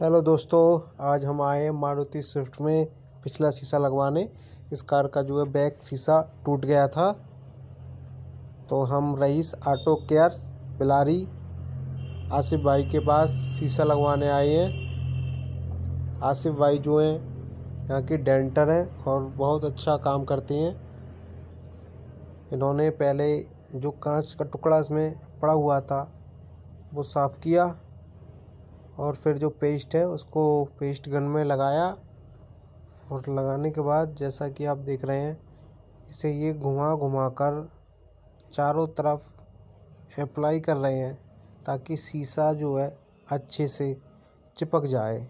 hello दोस्तों आज हम आए हैं मारुति स्विफ्ट में पिछला शीशा लगवाने इस कार का जो है बैक शीशा टूट गया था तो हम रईस ऑटो केयर बिलारी आसिफ भाई के पास शीशा लगवाने आए हैं आसिफ भाई जो हैं यहाँ के डेंटर हैं और बहुत अच्छा काम करते हैं इन्होंने पहले जो कांच का टुकड़ा इसमें पड़ा हुआ था वो साफ़ किया और फिर जो पेस्ट है उसको पेस्ट गन में लगाया और लगाने के बाद जैसा कि आप देख रहे हैं इसे ये घुमा घुमा कर चारों तरफ अप्लाई कर रहे हैं ताकि शीशा जो है अच्छे से चिपक जाए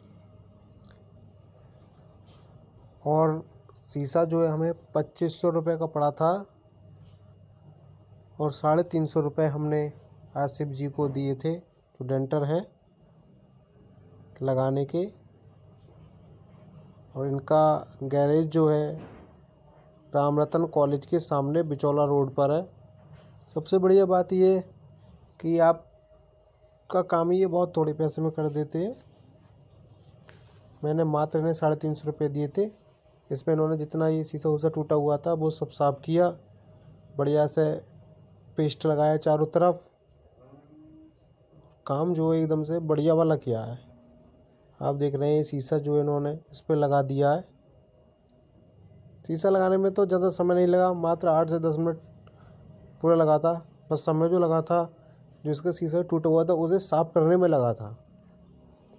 और शीशा जो है हमें पच्चीस सौ रुपये का पड़ा था और साढ़े तीन सौ रुपये हमने आसिफ जी को दिए थे जो डेंटर हैं लगाने के और इनका गैरेज जो है राम रतन कॉलेज के सामने बिचौला रोड पर है सबसे बढ़िया बात ये कि आप का काम ये बहुत थोड़े पैसे में कर देते हैं मैंने मात्र ने साढ़े तीन सौ रुपये दिए थे इसमें इन्होंने जितना ये शीशा उसा टूटा हुआ था वो सब साफ़ किया बढ़िया से पेस्ट लगाया चारों तरफ काम जो है एकदम से बढ़िया वाला किया है आप देख रहे हैं शीशा जो है इन्होंने इस पर लगा दिया है शीशा लगाने में तो ज़्यादा समय नहीं लगा मात्र आठ से दस मिनट पूरा लगा था बस समय जो लगा था जो इसका शीशा टूटा हुआ था उसे साफ़ करने में लगा था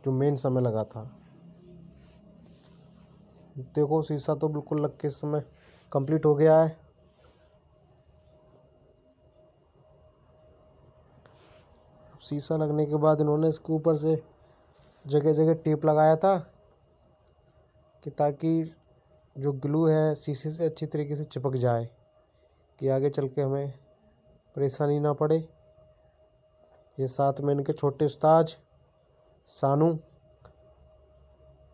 जो मेन समय लगा था देखो शीशा तो बिल्कुल लग के समय कंप्लीट हो गया है शीशा लगने के बाद इन्होंने इसके ऊपर से जगह जगह टेप लगाया था कि ताकि जो ग्लू है शीशे से अच्छी तरीके से चिपक जाए कि आगे चल के हमें परेशानी ना पड़े ये साथ में इनके छोटे उस्ताज सानू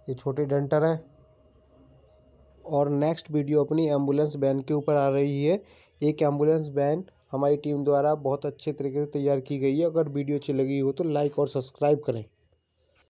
ये छोटे डेंटर हैं और नेक्स्ट वीडियो अपनी एम्बुलेंस वैन के ऊपर आ रही है एक एम्बुलेंस वैन हमारी टीम द्वारा बहुत अच्छे तरीके से तैयार की गई है अगर वीडियो अच्छी लगी हो तो लाइक और सब्सक्राइब करें